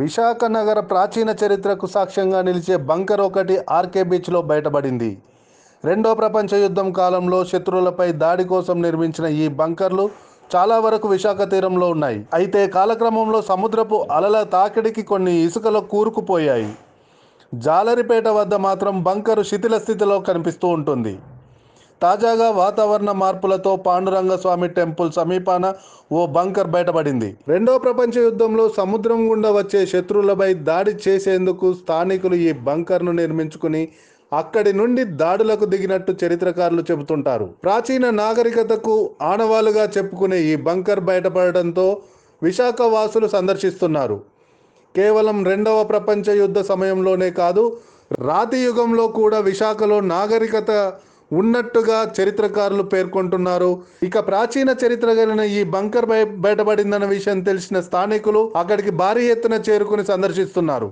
విశాఖ నగర ప్రాచీన చరిత్రకు సాక్ష్యంగా నిలిచే బంకర్ ఒకటి ఆర్కే బీచ్లో బయటపడింది రెండో ప్రపంచ యుద్ధం కాలంలో శత్రువులపై దాడి కోసం నిర్మించిన ఈ బంకర్లు చాలా వరకు విశాఖ తీరంలో ఉన్నాయి అయితే కాలక్రమంలో సముద్రపు అలల తాకిడికి కొన్ని ఇసుకలు కూరుకుపోయాయి జాలరిపేట వద్ద మాత్రం బంకరు శిథిల స్థితిలో కనిపిస్తూ ఉంటుంది తాజాగా వాతావరణ మార్పులతో పాండురంగ స్వామి టెంపుల్ సమీపాన ఓ బంకర్ బయటపడింది రెండో ప్రపంచ యుద్ధంలో సముద్రం గుండా వచ్చే శత్రువులపై దాడి చేసేందుకు స్థానికులు ఈ బంకర్ను నిర్మించుకుని అక్కడి నుండి దాడులకు దిగినట్టు చరిత్రకారులు చెబుతుంటారు ప్రాచీన నాగరికతకు ఆనవాలుగా చెప్పుకునే ఈ బంకర్ బయటపడడంతో విశాఖ వాసులు సందర్శిస్తున్నారు కేవలం రెండవ ప్రపంచ యుద్ధ సమయంలోనే కాదు రాతి యుగంలో కూడా విశాఖలో నాగరికత ఉన్నట్టుగా చరిత్రకారులు పేర్కొంటున్నారు ఇక ప్రాచీన చరిత్ర కలిగిన ఈ బంకర్ బయటపడిందన్న విషయం తెలిసిన స్థానికులు అక్కడికి భారీ ఎత్తున చేరుకుని సందర్శిస్తున్నారు